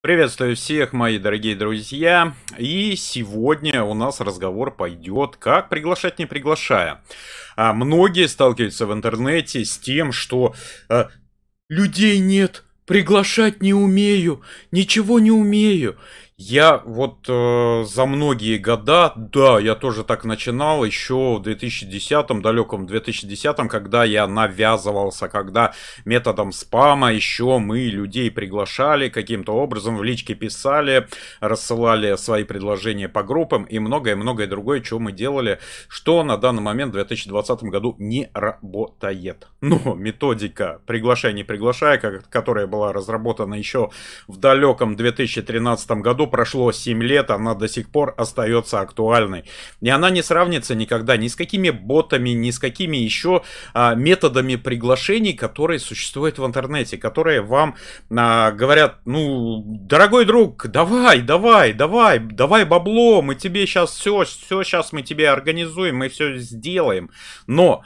Приветствую всех, мои дорогие друзья. И сегодня у нас разговор пойдет, как приглашать, не приглашая. А многие сталкиваются в интернете с тем, что а, людей нет, приглашать не умею, ничего не умею. Я вот э, за многие года, да, я тоже так начинал еще в 2010, далеком 2010, когда я навязывался, когда методом спама еще мы людей приглашали, каким-то образом в личке писали, рассылали свои предложения по группам и многое-многое другое, что мы делали, что на данный момент в 2020 году не работает. Но методика приглашая-не приглашая, которая была разработана еще в далеком 2013 году, прошло 7 лет, она до сих пор остается актуальной. И она не сравнится никогда ни с какими ботами, ни с какими еще а, методами приглашений, которые существуют в интернете, которые вам а, говорят, ну, дорогой друг, давай, давай, давай, давай бабло, мы тебе сейчас все, все сейчас мы тебе организуем, мы все сделаем. Но...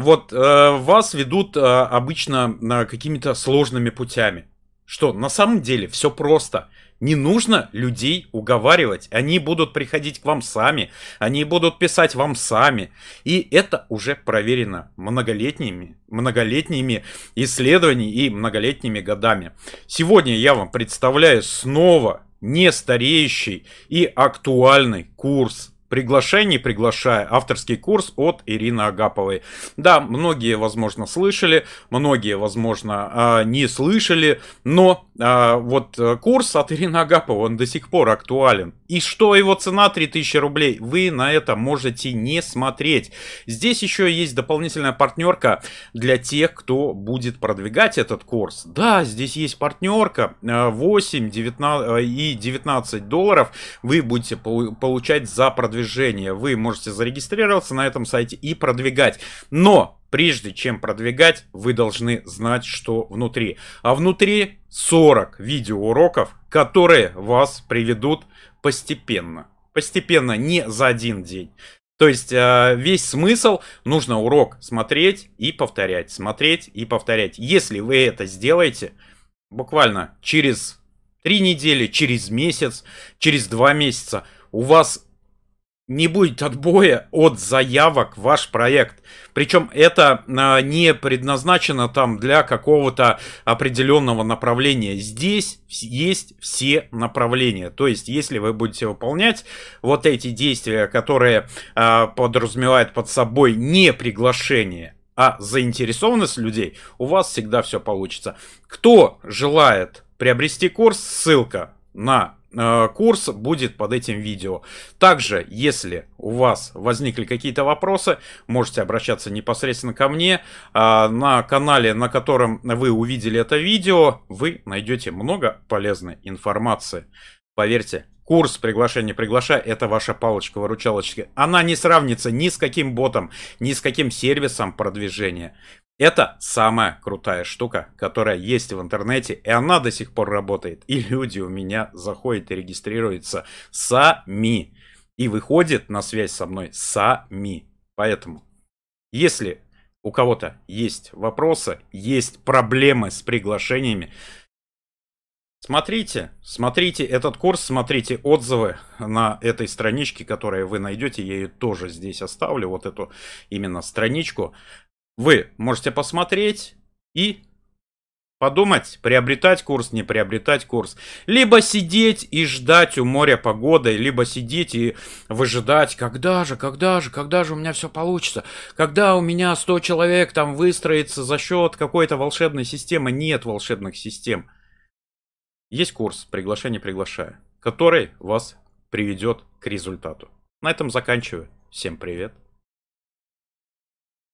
Вот э, вас ведут э, обычно э, какими-то сложными путями что на самом деле все просто. Не нужно людей уговаривать. Они будут приходить к вам сами, они будут писать вам сами. И это уже проверено многолетними, многолетними исследованиями и многолетними годами. Сегодня я вам представляю снова не стареющий и актуальный курс приглашений, приглашая авторский курс от Ирины Агаповой. Да, многие, возможно, слышали, многие, возможно, а, не слышали, но а, вот э, курс от Ирина Агапова, он до сих пор актуален. И что его цена 3000 рублей, вы на это можете не смотреть. Здесь еще есть дополнительная партнерка для тех, кто будет продвигать этот курс. Да, здесь есть партнерка 8 э, 19, э, и 19 долларов вы будете получать за продвижение. Вы можете зарегистрироваться на этом сайте и продвигать. Но прежде чем продвигать, вы должны знать, что внутри. А внутри 40 видеоуроков, которые вас приведут постепенно. Постепенно, не за один день. То есть э, весь смысл нужно урок смотреть и повторять, смотреть и повторять. Если вы это сделаете, буквально через три недели, через месяц, через два месяца у вас не будет отбоя от заявок в ваш проект. Причем это а, не предназначено там для какого-то определенного направления. Здесь есть все направления. То есть, если вы будете выполнять вот эти действия, которые а, подразумевают под собой не приглашение, а заинтересованность людей, у вас всегда все получится. Кто желает приобрести курс, ссылка на Э, курс будет под этим видео. Также, если у вас возникли какие-то вопросы, можете обращаться непосредственно ко мне. Э, на канале, на котором вы увидели это видео, вы найдете много полезной информации. Поверьте, курс приглашения приглашай, это ваша палочка-выручалочка. Она не сравнится ни с каким ботом, ни с каким сервисом продвижения. Это самая крутая штука, которая есть в интернете, и она до сих пор работает. И люди у меня заходят и регистрируются сами. И выходят на связь со мной сами. Поэтому, если у кого-то есть вопросы, есть проблемы с приглашениями, Смотрите, смотрите этот курс, смотрите отзывы на этой страничке, которые вы найдете. Я ее тоже здесь оставлю, вот эту именно страничку вы можете посмотреть и подумать, приобретать курс, не приобретать курс. Либо сидеть и ждать у моря погоды, либо сидеть и выжидать, когда же, когда же, когда же у меня все получится, когда у меня 100 человек там выстроится за счет какой-то волшебной системы. Нет волшебных систем. Есть курс «Приглашение приглашаю, который вас приведет к результату. На этом заканчиваю. Всем привет.